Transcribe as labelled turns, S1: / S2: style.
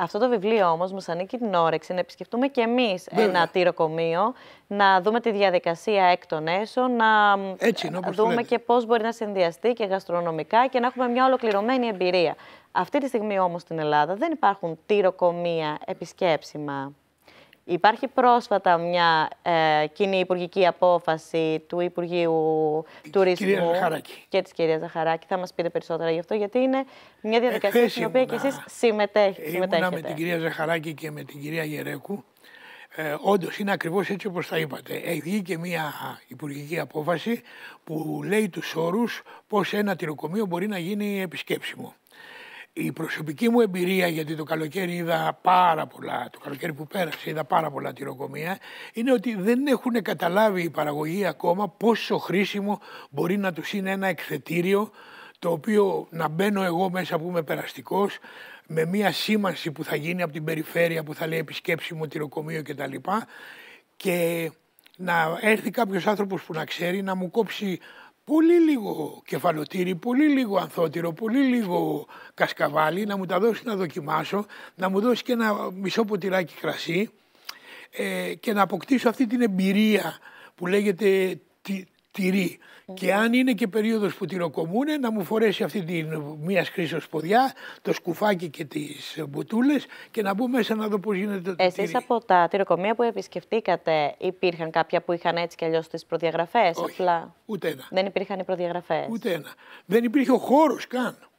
S1: Αυτό το βιβλίο όμως μας ανήκει την όρεξη να επισκεφτούμε και εμείς ένα τυροκομείο, να δούμε τη διαδικασία εκ των έσω, να δούμε και πώς μπορεί να συνδυαστεί και γαστρονομικά και να έχουμε μια ολοκληρωμένη εμπειρία. Αυτή τη στιγμή όμως στην Ελλάδα δεν υπάρχουν τυροκομεία επισκέψιμα. Υπάρχει πρόσφατα μια ε, κοινή υπουργική απόφαση του Υπουργείου Τουρισμού και της κυρίας Ζαχαράκη. Θα μας πείτε περισσότερα γι' αυτό, γιατί είναι μια διαδικασία στην οποία και εσείς συμμετέχετε. Ήμουνα με την κυρία
S2: Ζαχαράκη και με την κυρία Γερέκου. Ε, όντως είναι ακριβώς έτσι όπως τα είπατε. Έχει και μια υπουργική απόφαση που λέει τους όρους πώς ένα τυροκομείο μπορεί να γίνει επισκέψιμο η προσωπική μου εμπειρία, γιατί το καλοκαίρι είδα πάρα πολλά, το καλοκαίρι που πέρασε είδα πάρα πολλά τυροκομεία, είναι ότι δεν έχουν καταλάβει η παραγωγή ακόμα πόσο χρήσιμο μπορεί να τους είναι ένα εκθετήριο, το οποίο να μπαίνω εγώ μέσα που είμαι περαστικός, με μία σήμανση που θα γίνει από την περιφέρεια που θα λέει επισκέψιμο τυροκομείο κτλ. Και να έρθει κάποιος άνθρωπος που να ξέρει να μου κόψει πολύ λίγο κεφαλοτήρι, πολύ λίγο ανθότυρο, πολύ λίγο κασκαβάλι, να μου τα δώσει να δοκιμάσω, να μου δώσει και ένα μισό ποτηράκι κρασί ε, και να αποκτήσω αυτή την εμπειρία που λέγεται τυρί. Και αν είναι και περίοδος που τυροκομούνε, να μου φορέσει αυτή τη μία σκρίσος ποδιά, το σκουφάκι και τις μπουτούλες και να μπω μέσα να δω πώς γίνεται το Εσείς τυρί. Εσείς
S1: από τα τυροκομεία που επισκεφτήκατε, υπήρχαν κάποια που είχαν έτσι κι αλλιώς τις προδιαγραφές. Όχι, απλά... ούτε ένα. Δεν υπήρχαν οι προδιαγραφές. Ούτε ένα.
S2: Δεν υπήρχε ο χώρος
S1: καν.